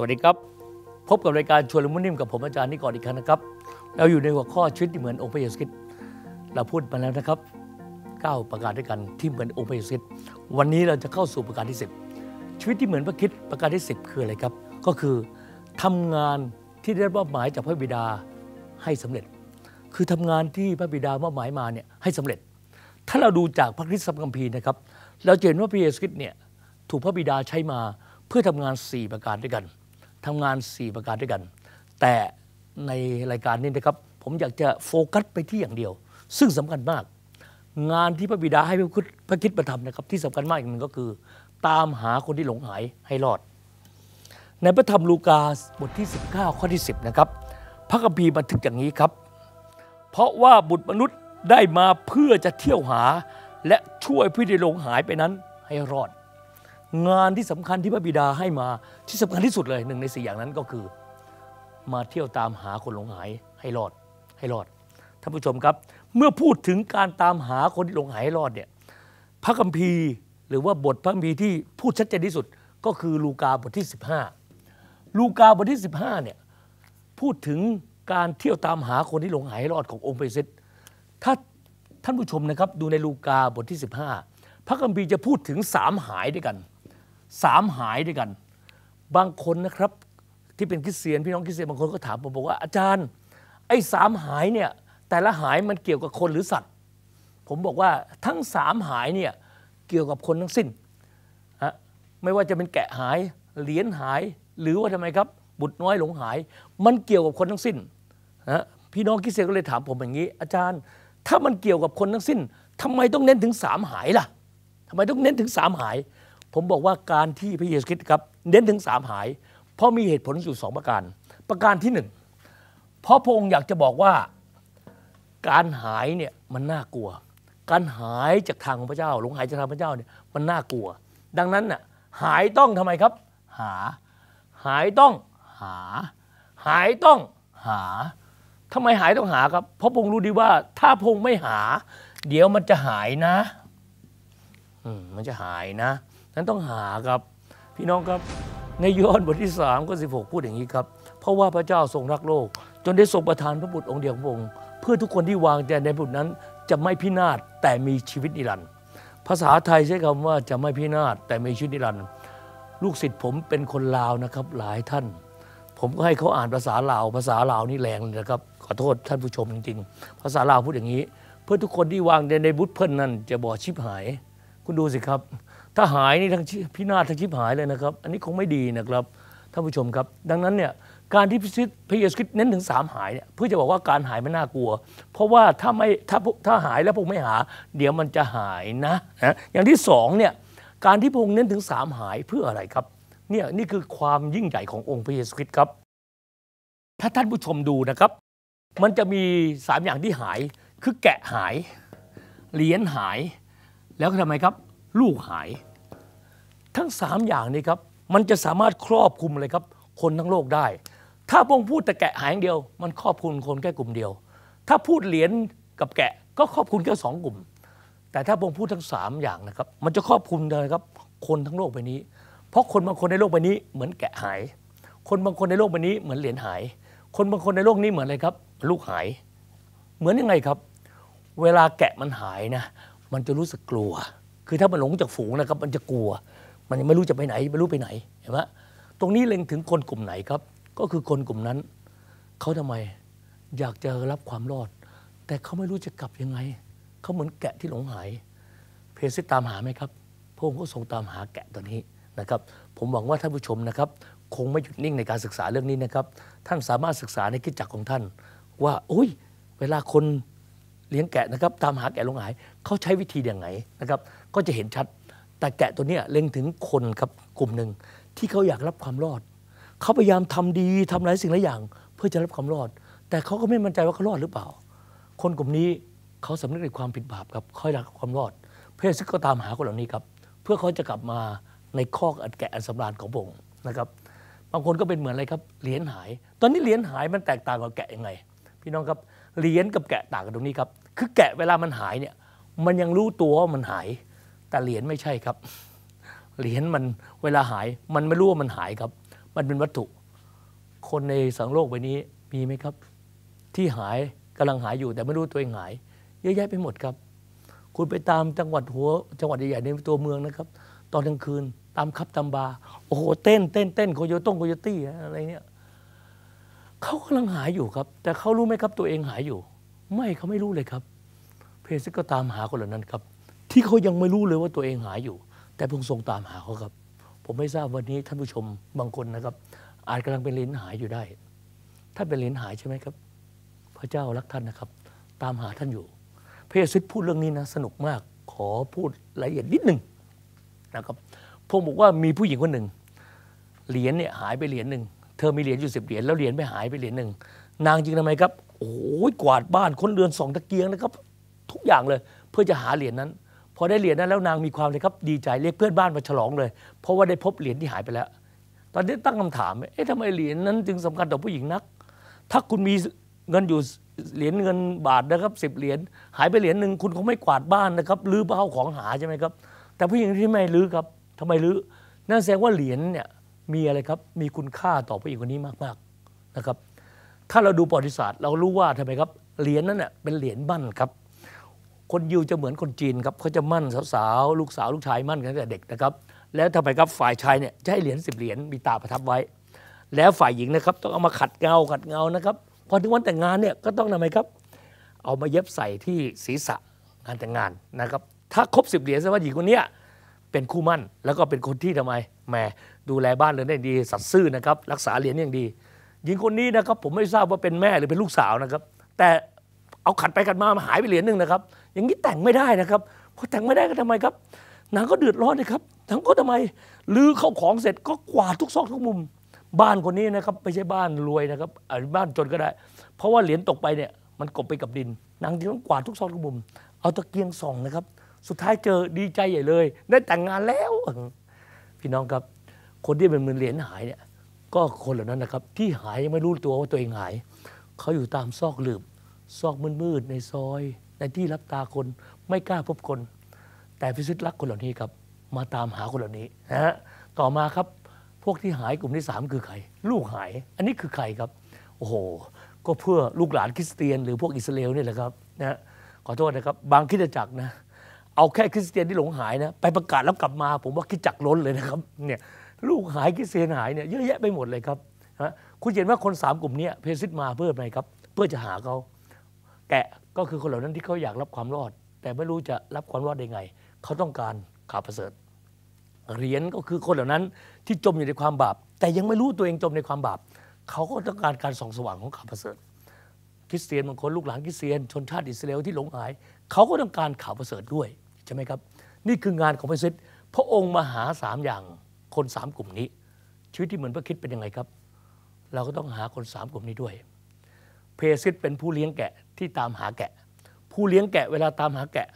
วัสดีครับพบกับรายการชวนลมุนนิ่มกับผมอาจารย์นิกรอีกครั้งนะครับ เราอยู่ในหัวข้อชีวิตที่เหมือนองค์พระเยซูคริสต์เราพูดมาแล้วนะครับ 9 ประการด้วยกันที่เหมือนองค์พระเยซูคริสต์วันนี้เราจะเข้าสู่ประการที่ 10ชีวิตที่เหมือนพระคิดประการที่ 10 คืออะไรครับก็คือทำงานที่ได้มอบหมายจากพระบิดาให้สำเร็จ คือทำงานที่พระบิดามอบหมายมาเนี่ยให้สำเร็จ ถ้าเราดูจากพระคริสต์สัมกัมภีร์นะครับเราเห็นว่าพระเยซูคริสต์เนี่ยถูกพระบิดาใช้มาเพื่อทำงาน 4 ประการด้วยกันทำงาน 4 ประการด้วยกัน แต่ในรายการนี้นะครับผมอยากจะโฟกัสไปที่อย่างเดียว ซึ่งสำคัญมาก งานที่พระบิดาให้พระคิดประทำนะครับ ที่สำคัญมากอีกหนึ่งก็คือ ตามหาคนที่หลงหายให้รอด ในพระธรรมลูกาบทที่ 19 ข้อที่ 10นะครับพระคัมภีร์บันทึกอย่างนี้ครับ เพราะว่าบุตรมนุษย์ได้มาเพื่อจะเที่ยวหาและช่วยผู้ที่หลงหายไปนั้นให้รอดงานที่สำคัญที่พระบิดาให้มาที่สำคัญที่สุดเลยหนึ่งในสี่อย่างนั้นก็คือมาเที่ยวตามหาคนหลงหายให้รอดให้รอดท่านผู้ชมครับเมื่อพูดถึงการตามหาคนที่หลงหายให้รอดเนี่ยพระคัมภีร์หรือว่าบทพระคัมภีร์ที่พูดชัดเจนที่สุด ก็คือลูกาบทที่ 15 ลูกาบทที่ 15เนี่ยพูดถึงการเที่ยวตามหาคนที่หลงหายใหรอดขององค์พระเยซูถ้าท่านผู้ชมนะครับดูในลูกาบทที่ 15 พระคัมภีร์จะพูดถึงสามหายด้วยกันสามหายด้วยกัน บางคนนะครับที่เป็นคริสเตียนพี่น้องคริสเตียนบางคนก็ถามผมบอกว่าอาจารย์ไอ้สามหายเนี่ยแต่ละหายมันเกี่ยวกับคนหรือสัตว์ผมบอกว่าทั้งสามหายเนี่ยเกี่ยวกับคนทั้งสิ้นฮะไม่ว่าจะเป็นแกะหายเหรียญหาย หรือว่าทำไมครับบุตรน้อยหลงหาย มันเกี่ยวกับคนทั้งสิ้นฮะพี่น้องคริสเตียนก็เลยถามผมอย่างนี้ อาจารย์ถ้ามันเกี่ยวกับคนทั้งสิ้น ทำไมต้องเน้นถึงสามหายล่ะ ทำไมต้องเน้นถึงสามหายผมบอกว่าการที่พระเยซูคริสต์ครับ เน้นถึงสามหาย เพราะมีเหตุผลอยู่สองประการ ประการที่หนึ่งเพราะพระองค์อยากจะบอกว่า การหายเนี่ยมันน่ากลัว การหายจากทางของพระเจ้า หลงหายจากทางพระเจ้าเนี่ย มันน่ากลัว ดังนั้นน่ะหายต้องทำไมครับ หา หายต้องหา หายต้องหา ทำไมหายต้องหาครับเพราะพงรู้ดีว่า ถ้าพงไม่หา เดี๋ยวมันจะหายนะ อืมมันจะหายนะนั้นต้องหาครับ พี่น้องครับในยอห์นบทที่ 3 ก็ 16พูดอย่างนี้ครับเพราะว่าพระเจ้าทรงรักโลก จนได้ทรงประทานพระบุตรองค์เดียวองพระองค์เพื่อทุกคนที่วางใจในบุตรนั้น จะไม่พินาศแต่มีชีวิตนิรันดร์ภาษาไทยใช้คำว่าจะไม่พินาศแต่มีชีวิตนิรันดร์ลูกศิษย์ผมเป็นคนลาวนะครับหลายท่าน ผมก็ให้เขาอ่านภาษาลาวภาษาลาวนี่แรงเลยนะครับขอโทษท่านผู้ชมจริงๆ ภาษาลาวพูดอย่างนี้ เพื่อทุกคนที่วางใจในบุตรเพื่อนนั้น จะบอดชิบหาย คุณดูสิครับถ้าหายนี่ทั้งพินาศทั้งชิบหายเลยนะครับ อันนี้คงไม่ดีนะครับ ท่านผู้ชมครับ ดังนั้นเนี่ยการที่พระเยซูคริสต์เน้นถึงสามหายเนี่ยเพื่อจะบอกว่าการหายไม่น่ากลัว เพราะว่าถ้าไม่ถ้าถ้าหายแล้วพวกไม่หา เดี๋ยวมันจะหายนะนะอย่างที่สองเนี่ยการที่พงเน้นถึงสามหายเพื่ออะไรครับเนี่ยนี่คือความยิ่งใหญ่ขององค์พระเยซูคริสต์ครับถ้าท่านผู้ชมดูนะครับ มันจะมีสามอย่างที่หายคือแกะหายเหรียญหายแล้วทำไมครับลูกหายทั้งสามอย่างนี้ครับมันจะสามารถครอบคลุมเลยครับ คนทั้งโลกได้ ถ้าพงพูดแต่แกะหายอย่างเดียว มันครอบคลุมคนแค่กลุ่มเดียว ถ้าพูดเหรียญกับแกะ ก็ครอบคลุมแค่สองกลุ่ม แต่ถ้าพงพูดทั้งสามอย่างนะครับ มันจะครอบคลุมเลยครับ คนทั้งโลกใบนี้ เพราะคนบางคนในโลกใบนี้ เหมือนแกะหาย คนบางคนในโลกใบนี้เหมือนเหรียญหาย คนบางคนในโลกนี้เหมือนอะไรครับ ลูกหาย เหมือนยังไงครับ เวลาแกะมันหายนะมันจะรู้สึกกลัวคือถ้ามันหลงจากฝูงนะครับ มันจะกลัว มันไม่รู้จะไปไหนไม่รู้ไปไหน เห็นไหมตรงนี้เล็งถึงคนกลุ่มไหนครับ ก็คือคนกลุ่มนั้น เขาทำไมอยากจะรับความรอด แต่เขาไม่รู้จะกลับยังไง เขาเหมือนแกะที่หลงหาย เพจตามหาไหมครับพระองค์ก็ทรงตามหาแกะตัวนี้นะครับ ผมหวังว่าท่านผู้ชมนะครับ คงไม่หยุดนิ่งในการศึกษาเรื่องนี้นะครับ ท่านสามารถศึกษาในคิดจักรของท่าน ว่าโอ้ยเวลาคนเลี้ยงแกะนะครับตามหาแกะลงหายเขาใช้วิธีอย่างไงนะครับ ก็จะเห็นชัด แต่แกะตัวนี้เล็งถึงคนครับกลุ่มหนึ่งที่เขาอยากรับความรอดเขาพยายามทำดีทำหลายสิ่งหลายอย่าง เพื่อจะรับความรอด แต่เขาก็ไม่มั่นใจว่าเขารอดหรือเปล่า คนกลุ่มนี้เขาสำนึกในความผิดบาปครับค่อยรักความรอด เพ่อซึ่งก็ตามหาคนเหล่านี้ครับ เพื่อเขาจะกลับมาในคอกอันแกะอันสำราญของพระองค์นะครับ บางคนก็เป็นเหมือนอะไรครับเหรียญหาย ตอนนี้เหรียญหายมันแตกต่างกับแกะยังไง พี่น้องครับเหรียญกับแกะต่างกันตรงนี้ครับ คือแกะเวลามันหายเนี่ย มันยังรู้ตัวว่ามันหาย แต่เหรียญไม่ใช่ครับ เหรียญมันเวลาหายมันไม่รู้ว่ามันหายครับ มันเป็นวัตถุ คนในสังโลกใบนี้มีไหมครับ ที่หายกำลังหายอยู่ แต่ไม่รู้ตัวเองหาย เยอะแยะไปหมดครับ คุณไปตามจังหวัดหัว จังหวัดใหญ่ๆในตัวเมืองนะครับ ตอนกลางคืน ตามคับตามบา โอ้โหเต้นเต้นเต้นโคโยต้งโคโยตี้อะไรเนี่ยเขากำลังหาอยู่ครับ แต่เขารู้ไหมครับ ตัวเองหาอยู่ ไม่เขาไม่รู้เลยครับเพซิก็ตามหาคนเหล่านั้นครับ ที่เขายังไม่รู้เลยว่าตัวเองหาอยู่ แต่พระงทรงตามหาเขาครับ ผมไม่ทราบวันนี้ท่านผู้ชมบางคนนะครับ อาจกำลังเป็นเลนหายอยู่ได้ท่านเป็นเลนหายใช่ไหมครับ พระเจ้ารักท่านนะครับ ตามหาท่านอยู่ เพซิสพูดเรื่องนี้นะสนุกมาก ขอพูดละเอียดนิดหนึ่งนะครับพงบอกว่ามีผู้หญิงคนหนึ่งเหรียญเนี่ยหายไปเหรียญหนึ่งเธอมีเหรียญอยู่สิบเหรียญแล้วเหรียญไม่หายไปเหรียญหนึ่งนางจริงทำไมครับ โอ้ยกวาดบ้านค้นเรือนสองตะเกียงนะครับ ทุกอย่างเลยเพื่อจะหาเหรียญนั้นพอได้เหรียญนั้นแล้วนางมีความเลยครับ ดีใจเรียกเพื่อนบ้านมาฉลองเลย เพราะว่าได้พบเหรียญที่หายไปแล้ว ตอนนี้ตั้งคำถามเอ๊ะทำไมเหรียญนั้นจึงสำคัญต่อผู้หญิงนัก ถ้าคุณมีเงินอยู่เหรียญเงินบาทนะครับสิบเหรียญหายไปเหรียญหนึ่งคุณคงไม่กวาดบ้านนะครับลื้อเป้าของหาใช่ไหมครับ แต่ผู้หญิงที่ไม่ลื้อครับ ทำไมลื้อนั่นแสดงว่าเหรียญเนี่ยมีอะไรครับ มีคุณค่าต่อผู้หญิงคนนี้มากๆนะครับ ถ้าเราดูประวัติศาสตร์ เรารู้ว่าทำไมครับ เหรียญนั้นเน่ยเป็นเหรียญมั่นครับ คนยิวจะเหมือนคนจีนครับเขาจะมั่น สาวๆ ลูกสาว ลูกชายมั่นกันตั้งแต่เด็กนะครับ แล้วทำไมครับ ฝ่ายชายเนี่ยจะให้เหรียญสิบเหรียญมีตาประทับไว้ แล้วฝ่ายหญิงนะครับ ต้องเอามาขัดเงาขัดเงานะครับ พอถึงวันแต่งงานเนี่ยก็ต้องทำไมครับ เอามาเย็บใส่ที่ศีรษะงานแต่งงานนะครับ ถ้าครบสิบเหรียญแสดงว่าหญิงคนนี้เป็นคู่มั่นแล้วก็เป็นคนที่ทำไมแหมดูแลบ้านเรือนได้ดี สัตซ์ซื่อนะครับ รักษาเหรียญอย่างดีหญิงคนนี้นะครับ ผมไม่ทราบว่าเป็นแม่หรือเป็นลูกสาวนะครับ แต่เอาขัดไปขัดมาหายไปเหรียญหนึ่งนะครับ อย่างนี้แต่งไม่ได้นะครับเพราะแต่งไม่ได้ก็ทำไมครับนางก็เดือดร้อนนะครับนางก็ทำไมลื้อเข้าของเสร็จก็กวาดทุกซอกทุกมุม บ้านคนนี้นะครับไม่ใช่บ้านรวยนะครับอบ้านจนก็ได้ เพราะว่าเหรียญตกไปเนี่ยมันกบไปกับดินนางจึงต้องกวาดทุกซอกทุกมุม เอาตะเกียงส่องนะครับ สุดท้ายเจอดีใจใหญ่เลย ได้แต่งงานแล้วพี่น้องครับคนที่เป็นมือเหรียญหายเนี่ยก็คนเหล่านั้นนะครับ ที่หายยังไม่รู้ตัวว่าตัวเองหายเขาอยู่ตามซอกหลืบ ซอกมืดๆในซอย ในที่รับตาคนไม่กล้าพบคน แต่พิสุทธิ์รักคนเหล่านี้ครับมาตามหาคนเหล่านี้นะฮะต่อมาครับพวกที่หายกลุ่มที่3คือใคร ลูกหาย อันนี้คือใครครับโอ้โหก็เพื่อลูกหลานคริสเตียนหรือพวกอิสราเอลนี่แหละครับนะขอโทษนะครับบางคิดจักรนะ เอาแค่คริสเตียนที่หลงหายนะไปประกาศแล้วกลับมา ผมว่าคิดจักล้นเลยนะครับเนี่ยลูกหายกิเซนหายเนี่ยเยอะแยะไปหมดเลยครับนะคุณเห็นว่าคนสามกลุ่มนี้เพซิตมาเพื่ออะไรครับ เพื่อจะหาเขา แกะก็คือคนเหล่านั้นที่เขาอยากรับความรอด แต่ไม่รู้จะรับความรอดได้ไง เขาต้องการข่าวประเสริฐเหรียญก็คือคนเหล่านั้นที่จมอยู่ในความบาป แต่ยังไม่รู้ตัวเองจมในความบาป เขาก็ต้องการการส่องสว่างของข่าวประเสริฐ คริสเตียนบางคนลูกหลานคริสเตียน ชนชาติอิสราเอลที่หลงหาย เขาก็ต้องการข่าวประเสริฐด้วยใช่ไหมครับ นี่คืองานของพระซิพระองค์มาหาสามอย่างคนสามกลุ่มนี้ชีวิตที่เหมือนพระคิดเป็นยังไงครับ เราก็ต้องหาคนสามกลุ่มนี้ด้วยเพซิดเป็นผู้เลี้ยงแกะที่ตามหาแกะ ผู้เลี้ยงแกะเวลาตามหาแกะ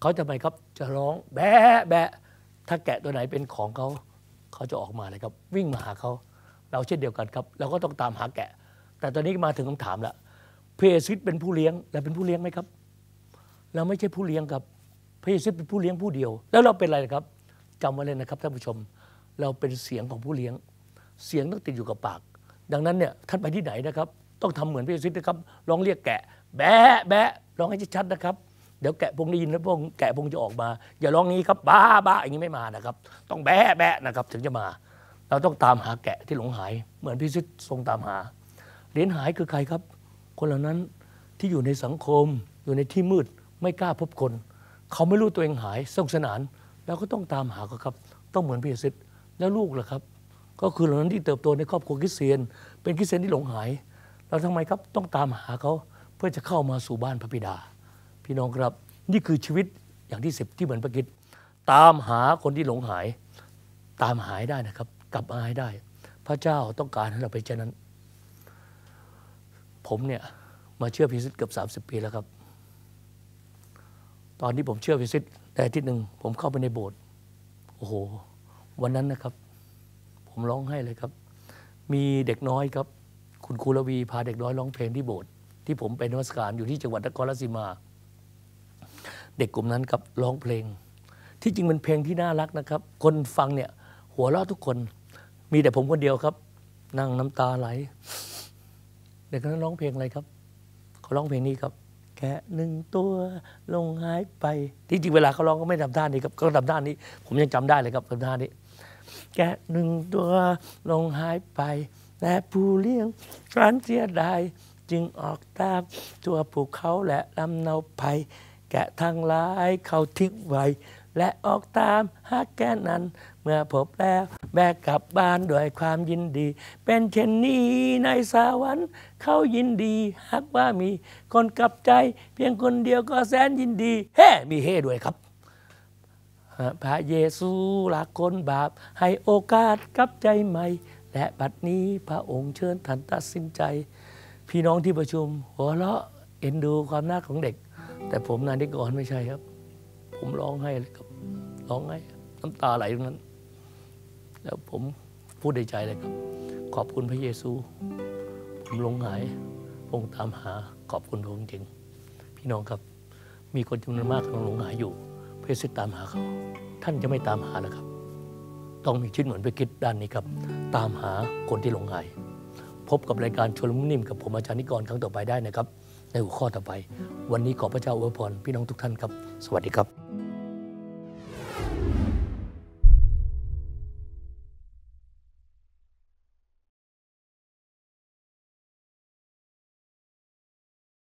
เขาจะไปครับจะร้องแบะแบะ ถ้าแกะตัวไหนเป็นของเขา เขาจะออกมาเลยครับ วิ่งมาหาเขา เราเช่นเดียวกันครับเราก็ต้องตามหาแกะ แต่ตอนนี้มาถึงคำถามละวเพซิดเป็นผู้เลี้ยงเราเป็นผู้เลี้ยงไหมครับ เราไม่ใช่ผู้เลี้ยงครับพรเพซูเป็นผู้เลี้ยงผู้เดียว แล้วเราเป็นอะไรครับจำาไว้เลยนะครับท่านผู้ชมเราเป็นเสียงของผู้เลี้ยง เสียงต้องติดอยู่กับปาก ดังนั้นเนี่ยท่านไปที่ไหนนะครับ ต้องทำเหมือนพี่ซิดนะครับร้องเรียกแกะ แบะแบะร้องให้ชัดๆนะครับเดี๋ยวแกะพงได้ยินแล้วพงแกะพงจะออกมาอย่าร้องงี้ครับ บ้าบ้าอย่างนี้ไม่มานะครับ ต้องแบะแบะนะครับถึงจะมา เราต้องตามหาแกะที่หลงหาย เหมือนพี่ซิดทรงตามหาเลรียญหายคือใครครับ คนเหล่านั้นที่อยู่ในสังคม อยู่ในที่มืดไม่กล้าพบคน เขาไม่รู้ตัวเองหายสงสนานแล้วก็ต้องตามหาเขาครับต้องเหมือนพี่ซิดแล้วลูกล่ะครับ ก็คือเหล่านั้นที่เติบโตในครอบครัวคริสเตียน เป็นคริสเตียนที่หลงหาย เราทำไมครับต้องตามหาเขาเพื่อจะเข้ามาสู่บ้านพระบิดา พี่น้องครับนี่คือชีวิตอย่างที่สิบที่เหมือนพระกิตตามหาคนที่หลงหาย ตามหายได้นะครับ กลับมาให้ได้ พระเจ้าต้องการให้เราไปเช่นนั้น ผมเนี่ยมาเชื่อพิสิทธ์เกือบสาิบปีแล้วครับ ตอนที่ผมเชื่อพิสิทธ์แต่ทิศหนึ่งผมเข้าไปในโบสถ์โอ้โหวันนั้นนะครับ ผมร้องให้เลยครับ มีเด็กน้อยครับ คุณครูระวีพาเด็กน้อยร้องเพลงที่โบสถ์ที่ผมเป็นวัสการอยู่ที่จังหวัดนครราชสีมา เด็กกลุ่มนั้นครับ ร้องเพลง ที่จริงเป็นเพลงที่น่ารักนะครับ คนฟังเนี่ย หัวเราะทุกคน มีแต่ผมคนเดียวครับ นั่งน้ำตาไหล เด็กนั้นร้องเพลงอะไรครับ เขาร้องเพลงนี้ครับแค่หนึ่งตัวลงหายไป ที่จริงเวลาเขาร้องก็ไม่ทำท่านี้ครับ ก็ทำท่านี้ ผมยังจำได้เลยครับทำท่านี้แกะหนึ่งตัวลงหายไปแต่ผู้เลี้ยงร้านเสียดายจึงออกตามตัวภูเขาและลำเนาไผ่แกะทางร้ายเขาทิ้งไว้และออกตามหาแกนั้นเมื่อพบแล้วแบกกลับบ้านด้วยความยินดีเป็นเช่นนี้ในสวรรค์เขายินดีหากว่ามีคนกลับใจเพียงคนเดียวก็แสนยินดีเฮ้มีเฮ้ด้วยครับพระเยซูรักคนบาป ให้โอกาสกับใจใหม่ และบัดนี้พระองค์เชิญท่านตัดสินใจ พี่น้องที่ประชุม หัวเราะเอ็นดูความน่าของเด็ก แต่ผมนานที่ก่อนไม่ใช่ครับ ผมร้องไห้ครับร้องไห้น้ำตาไหลตรงนั้น แล้วผมพูดในใจเลยครับ ขอบคุณพระเยซู ผมลงหายพงตามหาขอบคุณพระองค์จริง พี่น้องครับมีคนจำนวนมากกำลังหลงหายอยู่เพชรตามหาเขา ท่านจะไม่ตามหาแล้วครับ ต้องมีชิดเหมือนไปคิดด้านนี้ครับ ตามหาคนที่หลงหายพบกับรายการชวนมุ่งนิ่มกับผมอาจารย์นิกรครั้งต่อไปได้นะครับ ในหัวข้อต่อไป วันนี้ขอพระเจ้าอวยพรพี่น้องทุกท่านครับ สวัสดีครับ